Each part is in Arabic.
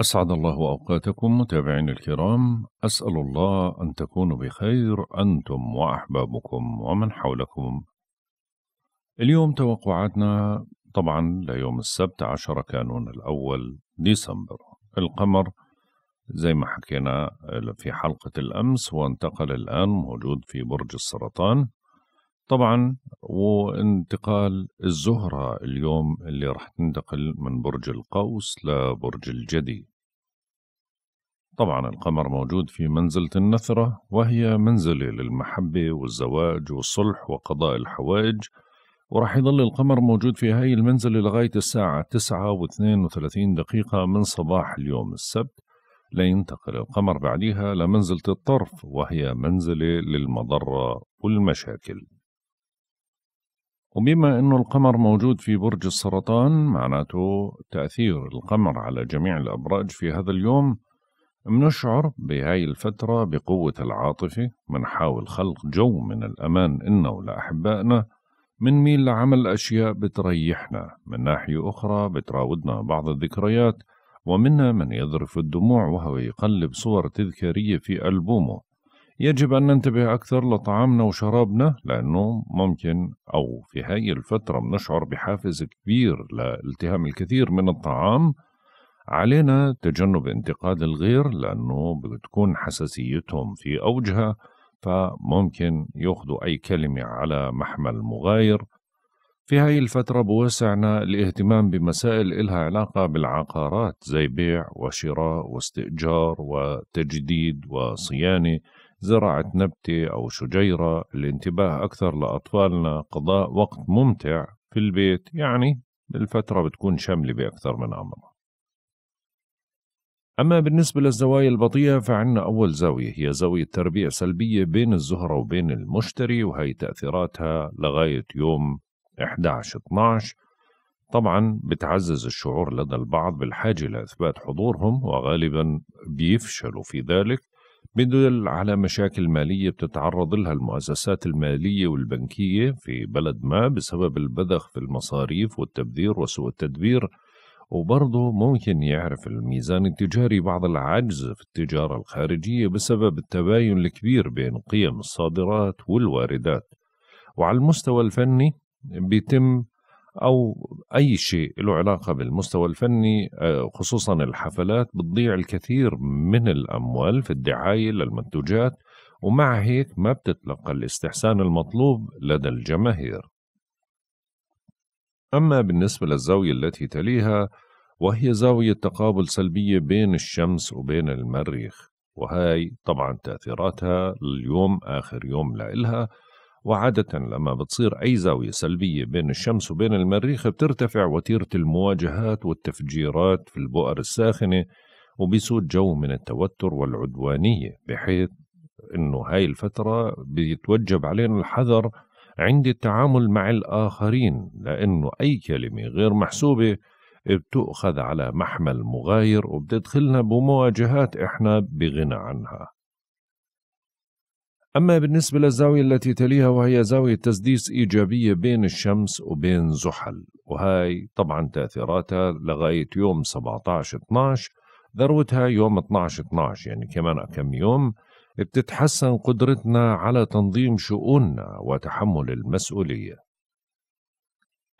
أسعد الله أوقاتكم متابعين الكرام أسأل الله أن تكونوا بخير أنتم وأحبابكم ومن حولكم اليوم توقعاتنا طبعا ليوم السبت عشر كانون الأول ديسمبر القمر زي ما حكينا في حلقة الأمس وانتقل الآن موجود في برج السرطان طبعا وانتقال الزهرة اليوم اللي راح تنتقل من برج القوس لبرج الجدي طبعا القمر موجود في منزلة النثرة وهي منزلة للمحبة والزواج والصلح وقضاء الحوائج وراح يظل القمر موجود في هاي المنزلة لغاية الساعة تسعة واثنين وثلاثين دقيقة من صباح اليوم السبت لينتقل القمر بعدها لمنزلة الطرف وهي منزلة للمضرة والمشاكل وبما أنه القمر موجود في برج السرطان معناته تأثير القمر على جميع الأبراج في هذا اليوم منشعر بهاي الفترة بقوة العاطفة منحاول خلق جو من الأمان إنا ولأحبائنا ميل لعمل أشياء بتريحنا من ناحية أخرى بتراودنا بعض الذكريات ومنها من يذرف الدموع وهو يقلب صور تذكارية في ألبومه يجب أن ننتبه أكثر لطعامنا وشرابنا لأنه ممكن أو في هاي الفترة بنشعر بحافز كبير لالتهام الكثير من الطعام علينا تجنب انتقاد الغير لأنه بتكون حساسيتهم في أوجها فممكن ياخذوا أي كلمة على محمل مغاير في هاي الفترة بوسعنا الاهتمام بمسائل إلها علاقة بالعقارات زي بيع وشراء واستئجار وتجديد وصيانة زرعت نبتة أو شجيرة الانتباه أكثر لأطفالنا قضاء وقت ممتع في البيت يعني الفترة بتكون شاملة بأكثر من امر أما بالنسبة للزوايا البطيئة فعنا أول زاوية هي زاوية تربية سلبية بين الزهرة وبين المشتري وهي تأثيراتها لغاية يوم 11-12 طبعا بتعزز الشعور لدى البعض بالحاجة لإثبات حضورهم وغالبا بيفشلوا في ذلك بدل على مشاكل مالية بتتعرض لها المؤسسات المالية والبنكية في بلد ما بسبب البذخ في المصاريف والتبذير وسوء التدبير وبرضه ممكن يعرف الميزان التجاري بعض العجز في التجارة الخارجية بسبب التباين الكبير بين قيم الصادرات والواردات وعلى المستوى الفني بيتم او اي شيء له علاقه بالمستوى الفني آه، خصوصا الحفلات بتضيع الكثير من الاموال في الدعايه للمنتوجات ومع هيك ما بتتلقى الاستحسان المطلوب لدى الجماهير. اما بالنسبه للزاويه التي تليها وهي زاويه تقابل سلبيه بين الشمس وبين المريخ وهي طبعا تاثيراتها اليوم اخر يوم لإلها وعادة لما بتصير أي زاوية سلبية بين الشمس وبين المريخ بترتفع وتيرة المواجهات والتفجيرات في البؤر الساخنة وبيسود جو من التوتر والعدوانية بحيث أنه هاي الفترة بيتوجب علينا الحذر عند التعامل مع الآخرين لأنه أي كلمة غير محسوبة بتؤخذ على محمل مغاير وبتدخلنا بمواجهات إحنا بغنى عنها أما بالنسبة للزاوية التي تليها وهي زاوية تسديس إيجابية بين الشمس وبين زحل وهاي طبعا تأثيراتها لغاية يوم 17-12 ذروتها يوم 12-12 يعني كمان كم يوم بتتحسن قدرتنا على تنظيم شؤوننا وتحمل المسؤولية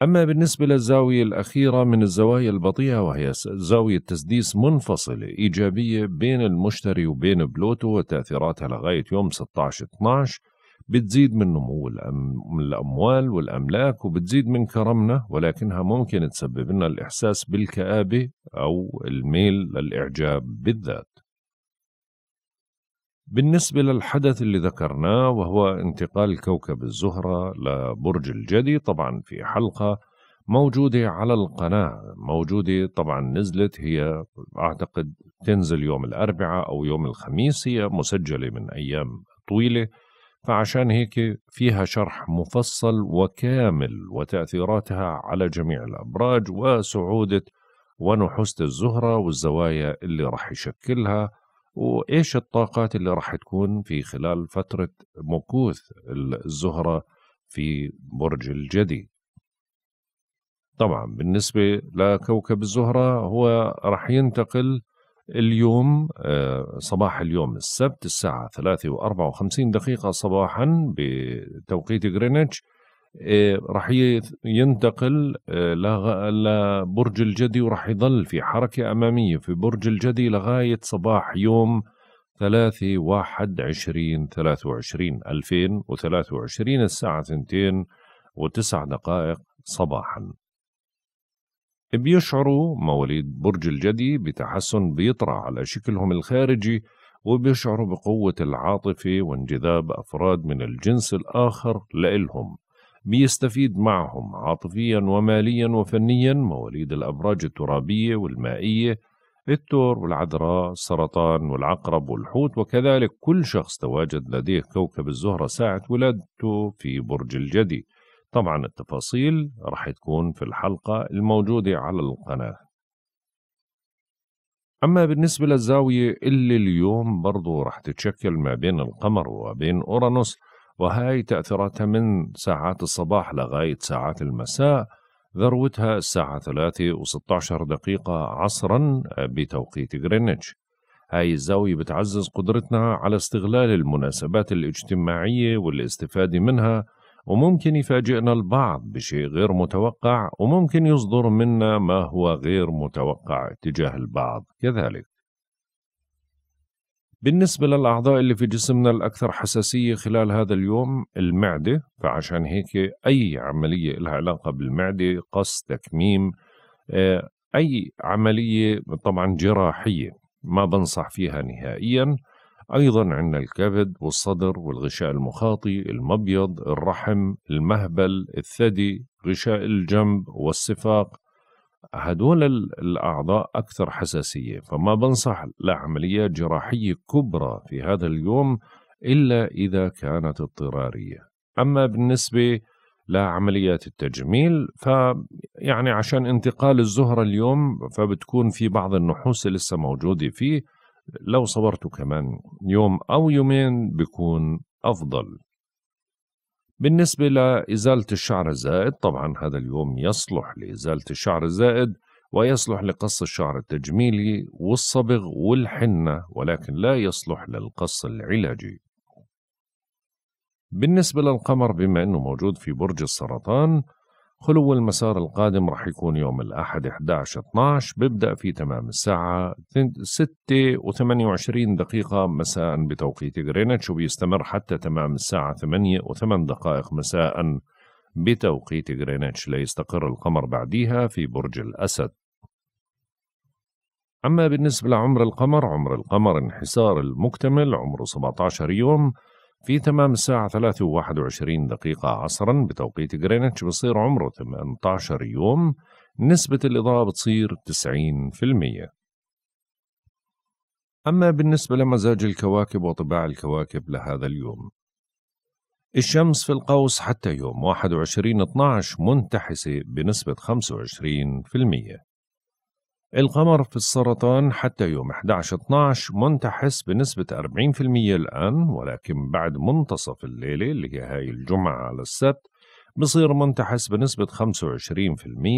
أما بالنسبة للزاوية الأخيرة من الزوايا البطيئة وهي زاوية تسديس منفصلة إيجابية بين المشتري وبين بلوتو وتأثيراتها لغاية يوم 16/12 بتزيد من نمو الأم الأموال والأملاك وبتزيد من كرمنا ولكنها ممكن تسبب لنا الإحساس بالكآبة أو الميل للإعجاب بالذات بالنسبة للحدث اللي ذكرناه وهو انتقال كوكب الزهرة لبرج الجدي طبعا في حلقة موجودة على القناة موجودة طبعا نزلت هي أعتقد تنزل يوم الأربعاء أو يوم الخميس هي مسجلة من أيام طويلة فعشان هيك فيها شرح مفصل وكامل وتأثيراتها على جميع الأبراج وسعودة ونحوست الزهرة والزوايا اللي رح يشكلها وايش الطاقات اللي راح تكون في خلال فتره مكوث الزهره في برج الجدي طبعا بالنسبه لكوكب الزهره هو راح ينتقل اليوم آه، صباح اليوم السبت الساعة ثلاثة وأربعة وخمسين دقيقة صباحا بتوقيت غرينتش إيه، راح ينتقل آه، لبرج الجدي وراح يظل في حركة أمامية في برج الجدي لغاية صباح يوم 3 وعشرين ألفين وثلاثة 2023 الساعة ثنتين و9 دقائق صباحا بيشعروا مواليد برج الجدي بتحسن بيطرأ على شكلهم الخارجي وبيشعروا بقوة العاطفة وانجذاب أفراد من الجنس الآخر لإلهم بيستفيد معهم عاطفيا وماليا وفنيا مواليد الأبراج الترابية والمائية التور والعذراء السرطان والعقرب والحوت وكذلك كل شخص تواجد لديه كوكب الزهرة ساعة ولادته في برج الجدي طبعا التفاصيل راح تكون في الحلقة الموجودة على القناة أما بالنسبة للزاوية اللي اليوم برضو راح تتشكل ما بين القمر وبين أورانوس وهاي تأثيراتها من ساعات الصباح لغاية ساعات المساء ذروتها الساعة 3 و16 دقيقة عصرا آه، بتوقيت غرينتش هاي الزاوية بتعزز قدرتنا على استغلال المناسبات الاجتماعية والاستفادة منها وممكن يفاجئنا البعض بشيء غير متوقع وممكن يصدر منا ما هو غير متوقع تجاه البعض كذلك بالنسبة للأعضاء اللي في جسمنا الأكثر حساسية خلال هذا اليوم المعدة فعشان هيك أي عملية لها علاقة بالمعدة قص تكميم آه، أي عملية طبعا جراحية ما بنصح فيها نهائيا أيضا عندنا الكبد والصدر والغشاء المخاطي المبيض الرحم المهبل الثدي غشاء الجنب والصفاق هدول الأعضاء أكثر حساسية فما بنصح لعملية جراحية كبرى في هذا اليوم إلا إذا كانت اضطرارية أما بالنسبة لعمليات التجميل فيعني عشان انتقال الزهرة اليوم فبتكون في بعض النحوس لسه موجودة فيه لو صبرتوا كمان يوم أو يومين بيكون أفضل بالنسبة لإزالة الشعر الزائد طبعا هذا اليوم يصلح لإزالة الشعر الزائد ويصلح لقص الشعر التجميلي والصبغ والحنة ولكن لا يصلح للقص العلاجي بالنسبة للقمر بما أنه موجود في برج السرطان خلو المسار القادم رح يكون يوم الأحد 11-12 بيبدأ في تمام الساعة 6 28 دقيقة مساء بتوقيت غرينتش وبيستمر حتى تمام الساعة 8 8 دقائق مساء بتوقيت غرينتش ليستقر القمر بعديها في برج الأسد أما بالنسبة لعمر القمر عمر القمر انحسار المكتمل عمره 17 يوم في تمام الساعة 3 و21 دقيقة عصرا بتوقيت غرينتش بصير عمره 18 يوم نسبة الإضاءة بتصير 90% أما بالنسبة لمزاج الكواكب وطباع الكواكب لهذا اليوم الشمس في القوس حتى يوم 21/12 منتحسة بنسبة 25% القمر في السرطان حتى يوم 11-12 منتحس بنسبة 40% الآن ولكن بعد منتصف الليلة اللي هي هاي الجمعة على السبت بصير منتحس بنسبة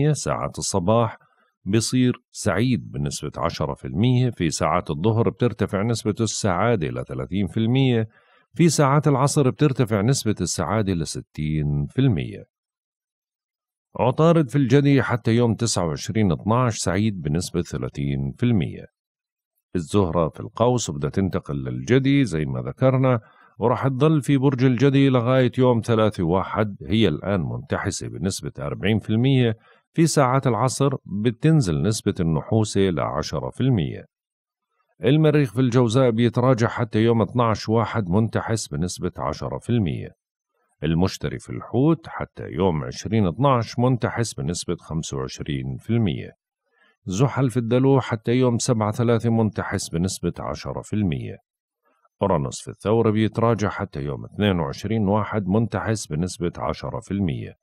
25% ساعات الصباح بصير سعيد بنسبة 10% في ساعات الظهر بترتفع نسبة السعادة ل 30% في ساعات العصر بترتفع نسبة السعادة ل 60% عطارد في الجدي حتى يوم 29 12 سعيد بنسبة 30% الزهرة في القوس بدها تنتقل للجدي زي ما ذكرنا وراح تظل في برج الجدي لغاية يوم 3 1 هي الآن منتحسة بنسبة 40% في ساعات العصر بتنزل نسبة النحوسة ل 10% المريخ في الجوزاء بيتراجع حتى يوم 12 واحد منتحس بنسبة المشتري في الحوت حتى يوم 20/12 منتحس بنسبة 25%. زحل في الدلو حتى يوم 7/3 منتحس بنسبة 10%. أورانوس في الثورة بيتراجع حتى يوم 22/1 منتحس بنسبة 10%.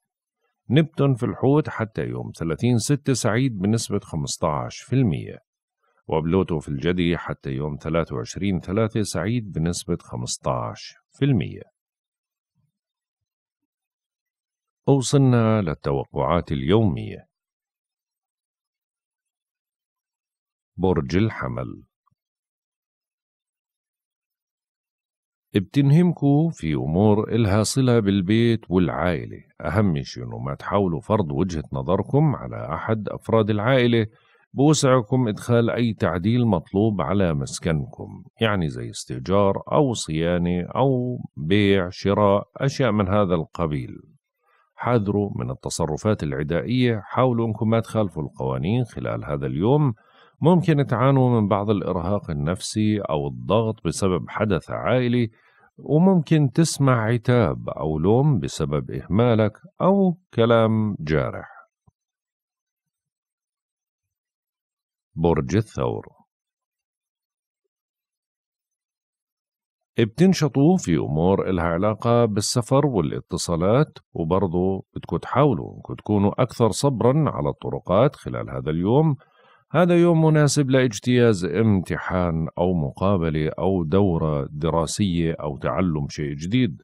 نبتون في الحوت حتى يوم 30/6 سعيد بنسبة 15%. وبلوتو في الجدي حتى يوم 23/3 سعيد بنسبة 15%. وصلنا للتوقعات اليومية برج الحمل بتنهمكوا في أمور إلها صلة بالبيت والعائلة أهم شيء إنه ما تحاولوا فرض وجهة نظركم على أحد أفراد العائلة بوسعكم إدخال أي تعديل مطلوب على مسكنكم يعني زي استئجار أو صيانة أو بيع شراء أشياء من هذا القبيل حذروا من التصرفات العدائية حاولوا أنكم ما تخالفوا القوانين خلال هذا اليوم ممكن تعانوا من بعض الإرهاق النفسي أو الضغط بسبب حدث عائلي وممكن تسمع عتاب أو لوم بسبب إهمالك أو كلام جارح برج الثور بتنشطوا في أمور إلها علاقة بالسفر والاتصالات وبرضو بدكم تحاولوا انكم تكونوا أكثر صبرا على الطرقات خلال هذا اليوم هذا يوم مناسب لاجتياز امتحان أو مقابلة أو دورة دراسية أو تعلم شيء جديد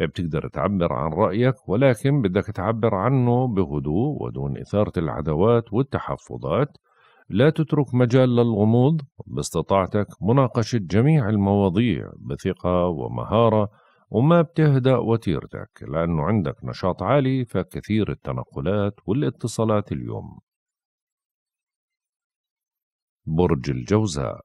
بتقدر تعبر عن رأيك ولكن بدك تعبر عنه بهدوء ودون إثارة العداوات والتحفظات لا تترك مجال للغموض باستطاعتك مناقشة جميع المواضيع بثقة ومهارة وما بتهدأ وتيرتك لأنه عندك نشاط عالي فكثير التنقلات والاتصالات اليوم برج الجوزاء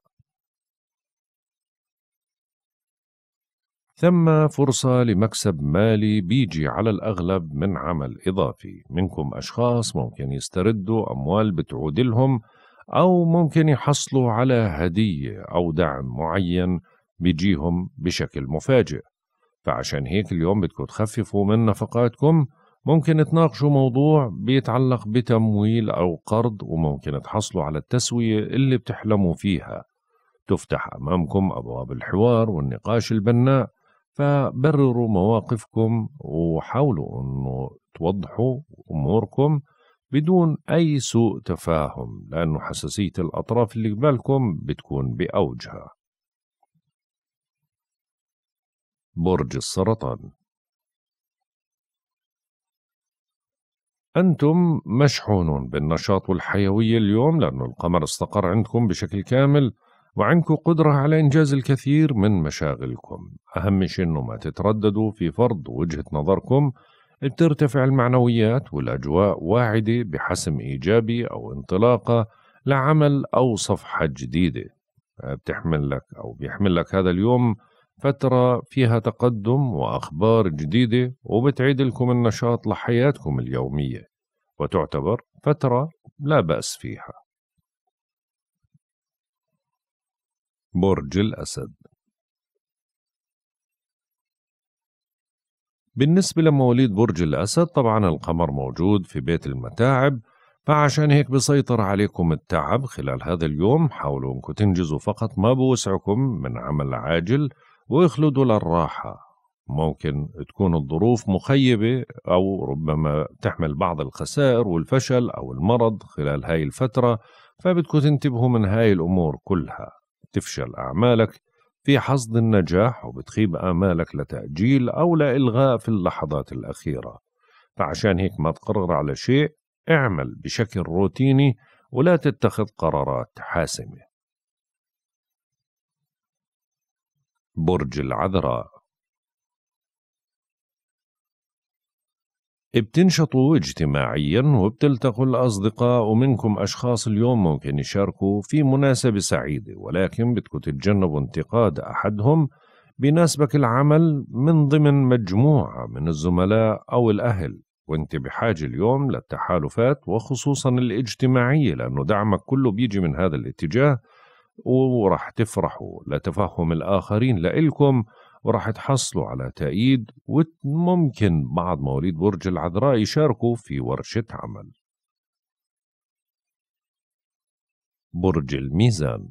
ثم فرصة لمكسب مالي بيجي على الأغلب من عمل إضافي منكم أشخاص ممكن يستردوا أموال بتعود لهم أو ممكن يحصلوا على هدية أو دعم معين بيجيهم بشكل مفاجئ فعشان هيك اليوم بدكم تخففوا من نفقاتكم ممكن تناقشوا موضوع بيتعلق بتمويل أو قرض وممكن تحصلوا على التسوية اللي بتحلموا فيها تفتح أمامكم أبواب الحوار والنقاش البناء فبرروا مواقفكم وحاولوا أنه توضحوا أموركم بدون أي سوء تفاهم لأنه حساسية الأطراف اللي قبالكم بتكون بأوجها برج السرطان أنتم مشحونون بالنشاط والحيوية اليوم لأن القمر استقر عندكم بشكل كامل وعندكم قدرة على إنجاز الكثير من مشاغلكم أهم شيء أنه ما تترددوا في فرض وجهة نظركم بترتفع المعنويات والأجواء واعدة بحسم إيجابي أو انطلاقة لعمل أو صفحة جديدة آه، بتحمل لك أو بيحمل لك هذا اليوم فترة فيها تقدم وأخبار جديدة وبتعيد لكم النشاط لحياتكم اليومية وتعتبر فترة لا بأس فيها برج الأسد بالنسبة لمواليد برج الأسد طبعا القمر موجود في بيت المتاعب فعشان هيك بسيطر عليكم التعب خلال هذا اليوم حاولوا انكم تنجزوا فقط ما بوسعكم من عمل عاجل واخلدوا للراحة ممكن تكون الظروف مخيبة أو ربما تحمل بعض الخسائر والفشل أو المرض خلال هاي الفترة فبدكم تنتبهوا من هاي الأمور كلها تفشل أعمالك في حصد النجاح وبتخيب آمالك لتأجيل أو لإلغاء في اللحظات الأخيرة فعشان هيك ما تقرر على شيء اعمل بشكل روتيني ولا تتخذ قرارات حاسمة برج العذراء بتنشطوا اجتماعيا وبتلتقوا الأصدقاء ومنكم أشخاص اليوم ممكن يشاركوا في مناسبة سعيدة ولكن بدكم تتجنبوا انتقاد أحدهم بناسبك العمل من ضمن مجموعة من الزملاء أو الأهل وانت بحاجة اليوم للتحالفات وخصوصا الاجتماعية لأنه دعمك كله بيجي من هذا الاتجاه ورح تفرحوا لتفهم الآخرين لإلكم وراح تحصلوا على تأييد وممكن بعض مواليد برج العذراء يشاركوا في ورشة عمل برج الميزان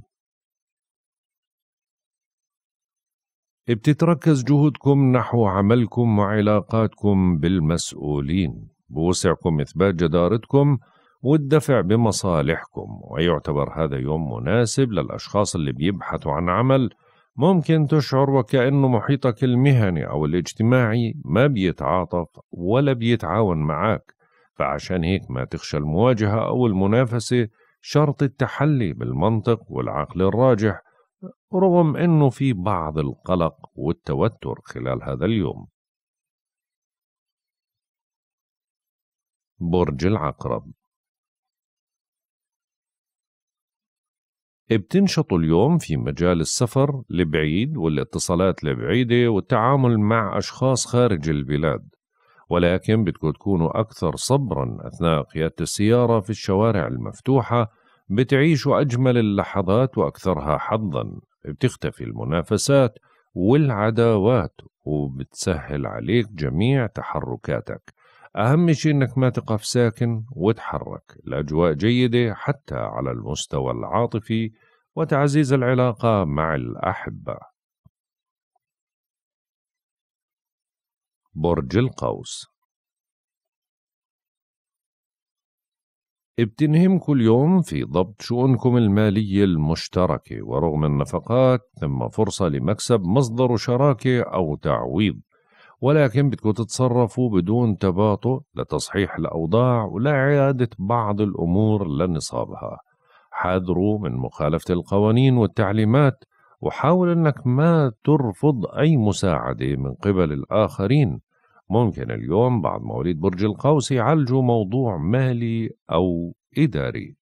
بتتركز جهودكم نحو عملكم وعلاقاتكم بالمسؤولين بوسعكم إثبات جدارتكم والدفع بمصالحكم ويعتبر هذا يوم مناسب للأشخاص اللي بيبحثوا عن عمل ممكن تشعر وكأنه محيطك المهني أو الاجتماعي ما بيتعاطف ولا بيتعاون معاك فعشان هيك ما تخشى المواجهة أو المنافسة شرط التحلي بالمنطق والعقل الراجح رغم أنه في بعض القلق والتوتر خلال هذا اليوم برج العقرب بتنشطوا اليوم في مجال السفر لبعيد والاتصالات لبعيدة والتعامل مع أشخاص خارج البلاد ولكن بدكم تكونوا أكثر صبرا أثناء قيادة السيارة في الشوارع المفتوحة بتعيشوا أجمل اللحظات وأكثرها حظا بتختفي المنافسات والعداوات وبتسهل عليك جميع تحركاتك أهم شيء إنك ما تقف ساكن وتحرك الأجواء جيدة حتى على المستوى العاطفي وتعزيز العلاقة مع الأحبة برج القوس بتنهم كل يوم في ضبط شؤونكم المالية المشتركة ورغم النفقات ثم فرصة لمكسب مصدر شراكة أو تعويض ولكن بدكم تتصرفوا بدون تباطؤ لتصحيح الأوضاع ولإعادة بعض الأمور لنصابها حذروا من مخالفة القوانين والتعليمات وحاول أنك ما ترفض أي مساعدة من قبل الآخرين ممكن اليوم بعد مواليد برج القوس يعالجوا موضوع مالي أو إداري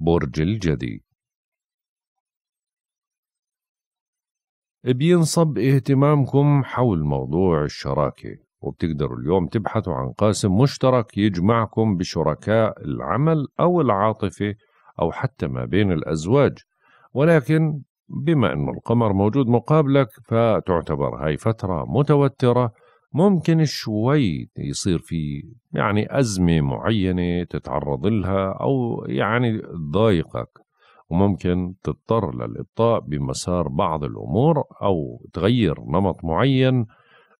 برج الجدي بينصب اهتمامكم حول موضوع الشراكة وبتقدروا اليوم تبحثوا عن قاسم مشترك يجمعكم بشركاء العمل أو العاطفة أو حتى ما بين الأزواج ولكن بما أن القمر موجود مقابلك فتعتبر هاي فترة متوترة ممكن شوي يصير في يعني أزمة معينة تتعرض لها أو يعني تضايقك وممكن تضطر للإبطاء بمسار بعض الأمور أو تغير نمط معين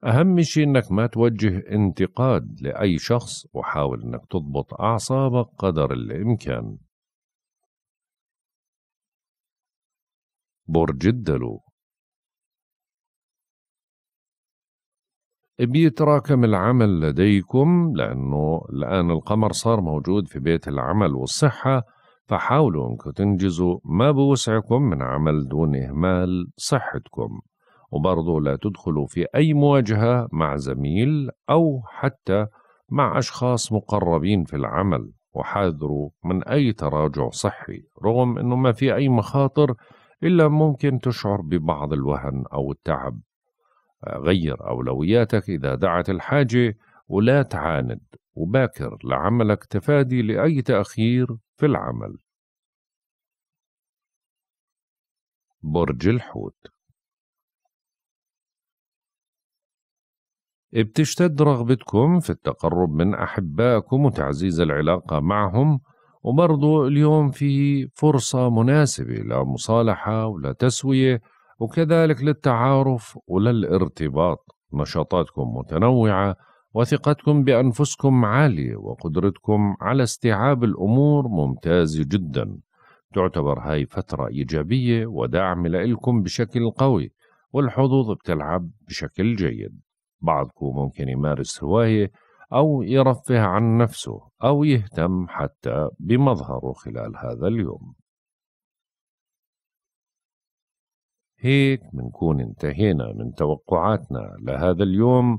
أهم شيء أنك ما توجه انتقاد لأي شخص وحاول أنك تضبط أعصابك قدر الإمكان برج الدلو بيتراكم العمل لديكم لأنه الآن القمر صار موجود في بيت العمل والصحة فحاولوا أنكم تنجزوا ما بوسعكم من عمل دون إهمال صحتكم وبرضه لا تدخلوا في أي مواجهة مع زميل أو حتى مع أشخاص مقربين في العمل وحاذروا من أي تراجع صحي رغم أنه ما في أي مخاطر إلا ممكن تشعر ببعض الوهن أو التعب غير أولوياتك إذا دعت الحاجة ولا تعاند وباكر لعملك تفادي لأي تأخير في العمل برج الحوت بتشتد رغبتكم في التقرب من أحبائكم وتعزيز العلاقة معهم وبرضو اليوم في فرصة مناسبة لمصالحة ولتسوية وكذلك للتعارف وللارتباط نشاطاتكم متنوعة وثقتكم بأنفسكم عالية وقدرتكم على استيعاب الأمور ممتازة جدا تعتبر هاي فترة إيجابية ودعم لإلكم بشكل قوي والحظوظ بتلعب بشكل جيد بعضكم ممكن يمارس هواية أو يرفه عن نفسه أو يهتم حتى بمظهره خلال هذا اليوم هيك منكون انتهينا من توقعاتنا لهذا اليوم